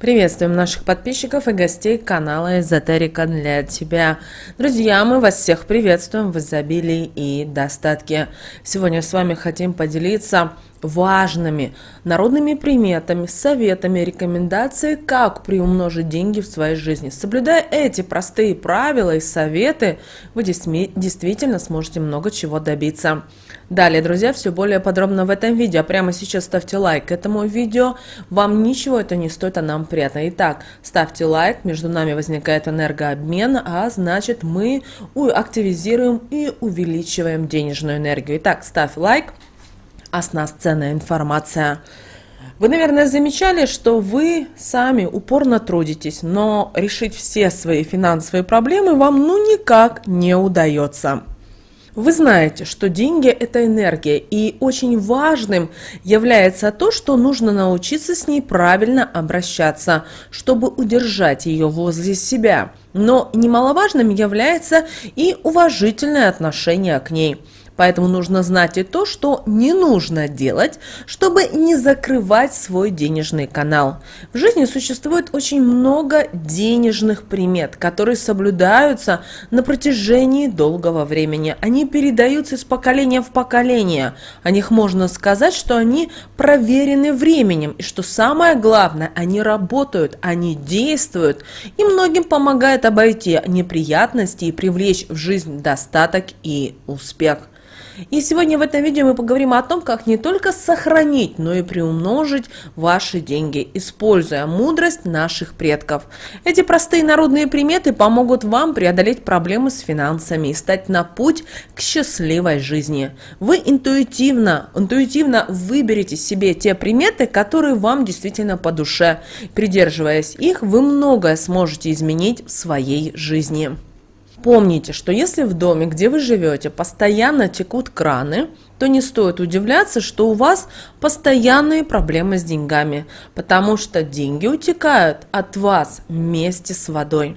Приветствуем наших подписчиков и гостей канала Эзотерика для тебя. Друзья, мы вас всех приветствуем в изобилии и достатке. Сегодня с вами хотим поделиться важными народными приметами, советами, рекомендациями, как приумножить деньги в своей жизни. Соблюдая эти простые правила и советы, вы действительно сможете много чего добиться. Далее, друзья, все более подробно в этом видео. Прямо сейчас ставьте лайк этому видео. Вам ничего это не стоит, а нам приятно. Итак, ставьте лайк, между нами возникает энергообмен, а значит мы активизируем и увеличиваем денежную энергию. Итак, ставь лайк. Основная информация. Вы, наверное, замечали, что вы сами упорно трудитесь, но решить все свои финансовые проблемы вам ну никак не удается. Вы знаете, что деньги – это энергия, и очень важным является то, что нужно научиться с ней правильно обращаться, чтобы удержать ее возле себя. Но немаловажным является и уважительное отношение к ней – Поэтому нужно знать и то, что не нужно делать, чтобы не закрывать свой денежный канал. В жизни существует очень много денежных примет, которые соблюдаются на протяжении долгого времени. Они передаются из поколения в поколение. О них можно сказать, что они проверены временем, и что самое главное, они работают, они действуют, и многим помогает обойти неприятности и привлечь в жизнь достаток и успех. И сегодня в этом видео мы поговорим о том, как не только сохранить, но и приумножить ваши деньги, используя мудрость наших предков. Эти простые народные приметы помогут вам преодолеть проблемы с финансами и стать на путь к счастливой жизни. Вы интуитивно, интуитивно выберете себе те приметы, которые вам действительно по душе. Придерживаясь их, вы многое сможете изменить в своей жизни. Помните, что если в доме, где вы живете, постоянно текут краны, то не стоит удивляться, что у вас постоянные проблемы с деньгами, потому что деньги утекают от вас вместе с водой.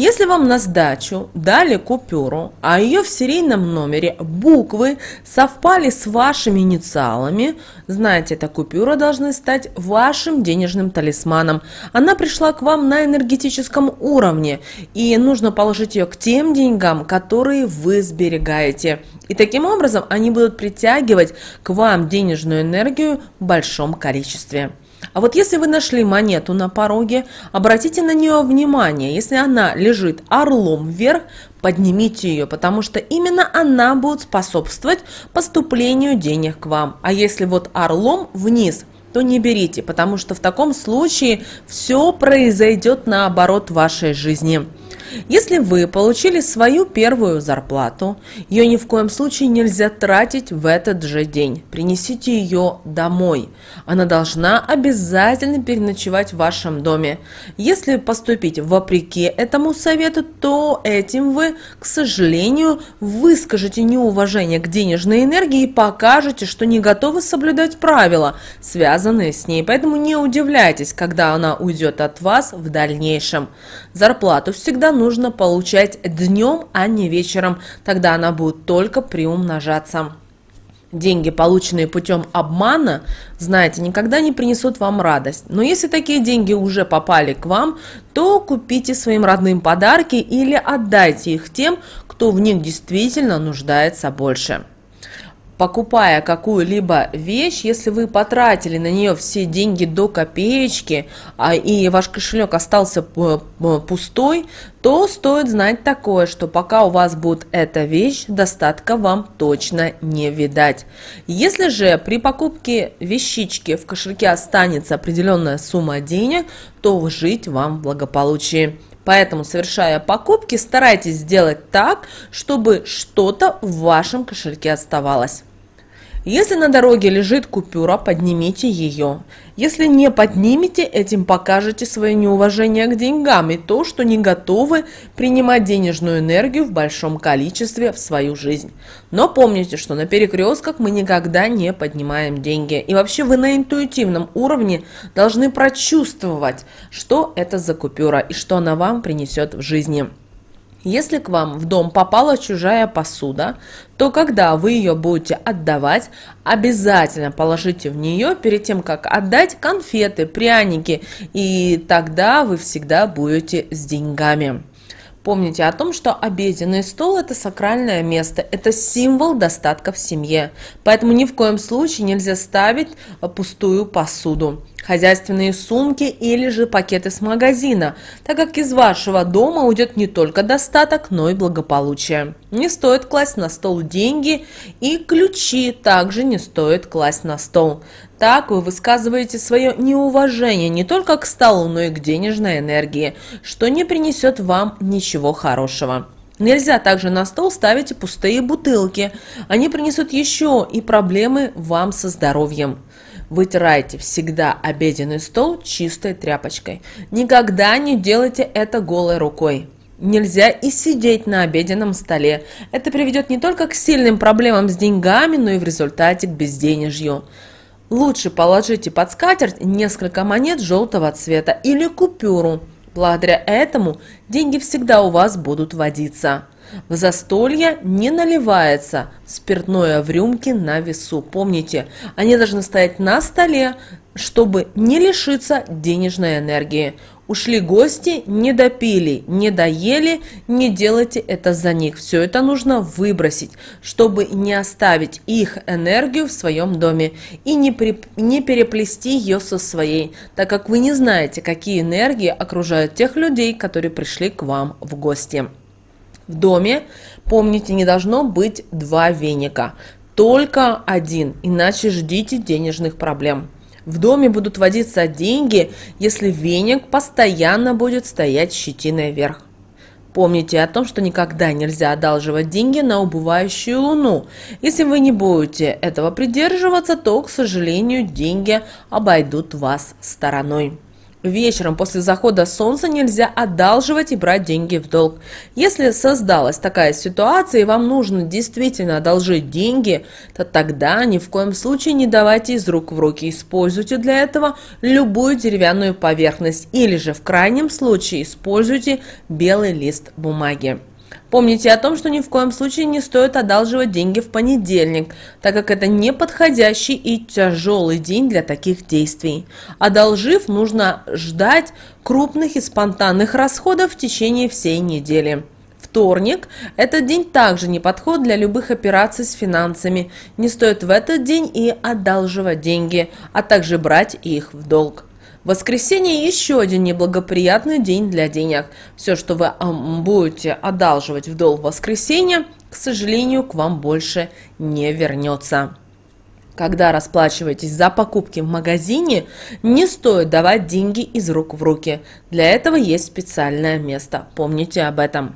Если вам на сдачу дали купюру, а ее в серийном номере буквы совпали с вашими инициалами, знаете, эта купюра должна стать вашим денежным талисманом. Она пришла к вам на энергетическом уровне, и нужно положить ее к тем деньгам, которые вы сберегаете. И таким образом они будут притягивать к вам денежную энергию в большом количестве. А вот если вы нашли монету на пороге, обратите на нее внимание. Если она лежит орлом вверх, поднимите ее, потому что именно она будет способствовать поступлению денег к вам. А если вот орлом вниз – то не берите, потому что в таком случае все произойдет наоборот в вашей жизни. Если вы получили свою первую зарплату, ее ни в коем случае нельзя тратить в этот же день. Принесите ее домой. Она должна обязательно переночевать в вашем доме. Если поступить вопреки этому совету, то этим вы, к сожалению, выскажете неуважение к денежной энергии и покажете, что не готовы соблюдать правила, связанные с ней. Поэтому не удивляйтесь, когда она уйдет от вас в дальнейшем. Зарплату всегда нужно получать днем, а не вечером. Тогда она будет только приумножаться. Деньги, полученные путем обмана, знаете, никогда не принесут вам радость. Но если такие деньги уже попали к вам, то купите своим родным подарки или отдайте их тем, кто в них действительно нуждается больше покупая какую-либо вещь, если вы потратили на нее все деньги до копеечки, а, и ваш кошелек остался э, э, пустой, то стоит знать такое, что пока у вас будет эта вещь, достатка вам точно не видать. Если же при покупке вещички в кошельке останется определенная сумма денег, то жить вам в благополучии. Поэтому, совершая покупки, старайтесь сделать так, чтобы что-то в вашем кошельке оставалось. Если на дороге лежит купюра, поднимите ее. Если не поднимете, этим покажете свое неуважение к деньгам и то, что не готовы принимать денежную энергию в большом количестве в свою жизнь. Но помните, что на перекрестках мы никогда не поднимаем деньги. И вообще вы на интуитивном уровне должны прочувствовать, что это за купюра и что она вам принесет в жизни. Если к вам в дом попала чужая посуда, то когда вы ее будете отдавать, обязательно положите в нее перед тем, как отдать конфеты, пряники, и тогда вы всегда будете с деньгами. Помните о том, что обеденный стол – это сакральное место, это символ достатка в семье. Поэтому ни в коем случае нельзя ставить э, пустую посуду, хозяйственные сумки или же пакеты с магазина, так как из вашего дома уйдет не только достаток, но и благополучие. Не стоит класть на стол деньги и ключи также не стоит класть на стол. Так вы высказываете свое неуважение не только к столу, но и к денежной энергии, что не принесет вам ничего хорошего. Нельзя также на стол ставить пустые бутылки. Они принесут еще и проблемы вам со здоровьем. Вытирайте всегда обеденный стол чистой тряпочкой. Никогда не делайте это голой рукой. Нельзя и сидеть на обеденном столе. Это приведет не только к сильным проблемам с деньгами, но и в результате к безденежью. Лучше положите под скатерть несколько монет желтого цвета или купюру. Благодаря этому деньги всегда у вас будут водиться. В застолье не наливается спиртное в рюмки на весу. Помните, они должны стоять на столе, чтобы не лишиться денежной энергии. Ушли гости, не допили, не доели, не делайте это за них. Все это нужно выбросить, чтобы не оставить их энергию в своем доме и не, при, не переплести ее со своей, так как вы не знаете, какие энергии окружают тех людей, которые пришли к вам в гости. В доме, помните, не должно быть два веника, только один, иначе ждите денежных проблем. В доме будут водиться деньги, если веник постоянно будет стоять щетиной вверх. Помните о том, что никогда нельзя одалживать деньги на убывающую луну. Если вы не будете этого придерживаться, то, к сожалению, деньги обойдут вас стороной. Вечером после захода солнца нельзя одалживать и брать деньги в долг. Если создалась такая ситуация и вам нужно действительно одолжить деньги, то тогда ни в коем случае не давайте из рук в руки. Используйте для этого любую деревянную поверхность или же в крайнем случае используйте белый лист бумаги. Помните о том, что ни в коем случае не стоит одалживать деньги в понедельник, так как это неподходящий и тяжелый день для таких действий. Одолжив, нужно ждать крупных и спонтанных расходов в течение всей недели. Вторник – этот день также не подход для любых операций с финансами. Не стоит в этот день и одалживать деньги, а также брать их в долг. Воскресенье еще один неблагоприятный день для денег. Все, что вы будете одалживать в долг в воскресенье, к сожалению, к вам больше не вернется. Когда расплачиваетесь за покупки в магазине, не стоит давать деньги из рук в руки. Для этого есть специальное место. Помните об этом.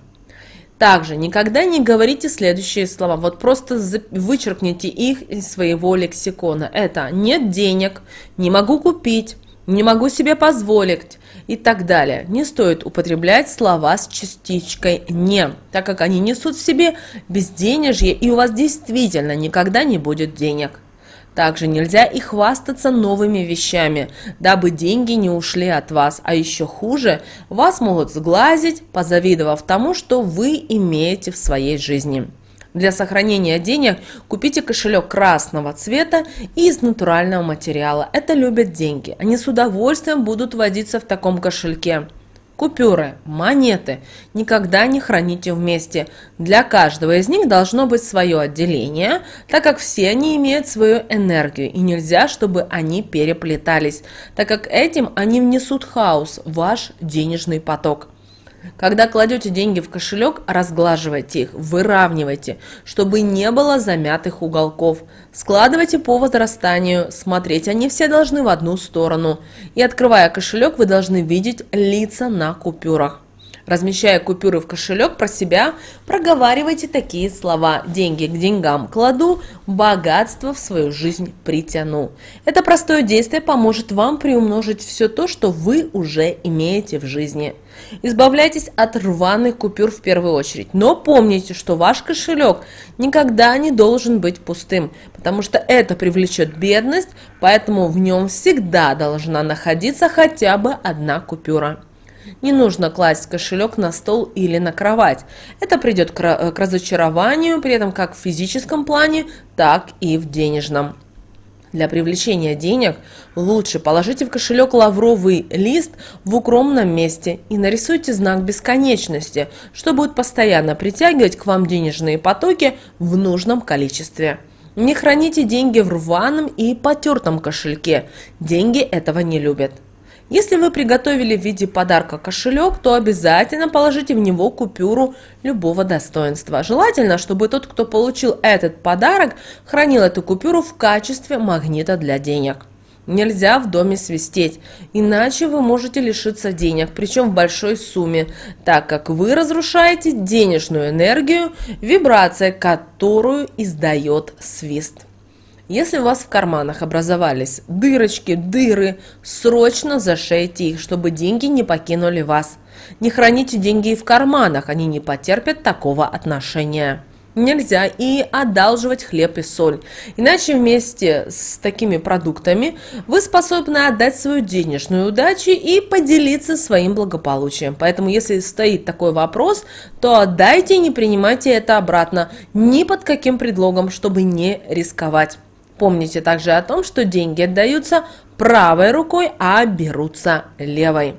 Также никогда не говорите следующие слова. Вот просто вычеркните их из своего лексикона. Это нет денег, не могу купить, не могу себе позволить и так далее. Не стоит употреблять слова с частичкой «не», так как они несут в себе безденежье, и у вас действительно никогда не будет денег. Также нельзя и хвастаться новыми вещами, дабы деньги не ушли от вас, а еще хуже, вас могут сглазить, позавидовав тому, что вы имеете в своей жизни. Для сохранения денег купите кошелек красного цвета и из натурального материала. Это любят деньги. Они с удовольствием будут водиться в таком кошельке. Купюры, монеты никогда не храните вместе. Для каждого из них должно быть свое отделение, так как все они имеют свою энергию и нельзя, чтобы они переплетались, так как этим они внесут хаос в ваш денежный поток. Когда кладете деньги в кошелек, разглаживайте их, выравнивайте, чтобы не было замятых уголков. Складывайте по возрастанию, смотреть они все должны в одну сторону. И открывая кошелек, вы должны видеть лица на купюрах. Размещая купюры в кошелек про себя, проговаривайте такие слова «деньги к деньгам кладу, богатство в свою жизнь притяну». Это простое действие поможет вам приумножить все то, что вы уже имеете в жизни. Избавляйтесь от рваных купюр в первую очередь, но помните, что ваш кошелек никогда не должен быть пустым, потому что это привлечет бедность, поэтому в нем всегда должна находиться хотя бы одна купюра. Не нужно класть кошелек на стол или на кровать. Это придет э, к разочарованию, при этом как в физическом плане, так и в денежном. Для привлечения денег лучше положите в кошелек лавровый лист в укромном месте и нарисуйте знак бесконечности, что будет постоянно притягивать к вам денежные потоки в нужном количестве. Не храните деньги в рваном и потертом кошельке. Деньги этого не любят. Если вы приготовили в виде подарка кошелек, то обязательно положите в него купюру любого достоинства. Желательно, чтобы тот, кто получил этот подарок, хранил эту купюру в качестве магнита для денег. Нельзя в доме свистеть, иначе вы можете лишиться денег, причем в большой сумме, так как вы разрушаете денежную энергию, вибрация, которую издает свист. Если у вас в карманах образовались дырочки, дыры, срочно зашейте их, чтобы деньги не покинули вас. Не храните деньги и в карманах, они не потерпят такого отношения. Нельзя и одалживать хлеб и соль, иначе вместе с такими продуктами вы способны отдать свою денежную удачу и поделиться своим благополучием. Поэтому если стоит такой вопрос, то отдайте и не принимайте это обратно ни под каким предлогом, чтобы не рисковать. Помните также о том, что деньги отдаются правой рукой, а берутся левой.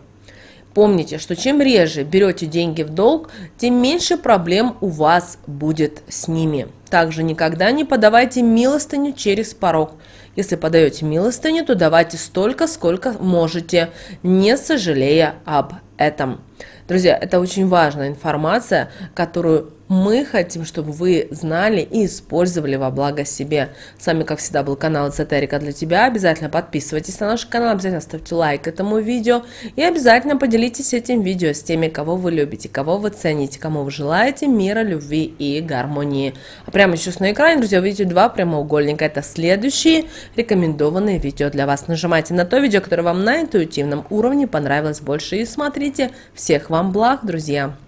Помните, что чем реже берете деньги в долг, тем меньше проблем у вас будет с ними. Также никогда не подавайте милостыню через порог. Если подаете милостыню, то давайте столько, сколько можете, не сожалея об этом. Друзья, это очень важная информация, которую мы хотим, чтобы вы знали и использовали во благо себе. С вами, как всегда, был канал Эзотерика для тебя. Обязательно подписывайтесь на наш канал, обязательно ставьте лайк этому видео и обязательно поделитесь этим видео с теми, кого вы любите, кого вы цените, кому вы желаете мира, любви и гармонии. А прямо сейчас на экране, друзья, вы видите два прямоугольника. Это следующие рекомендованные видео для вас. Нажимайте на то видео, которое вам на интуитивном уровне понравилось больше и смотрите. Всех вам благ, друзья!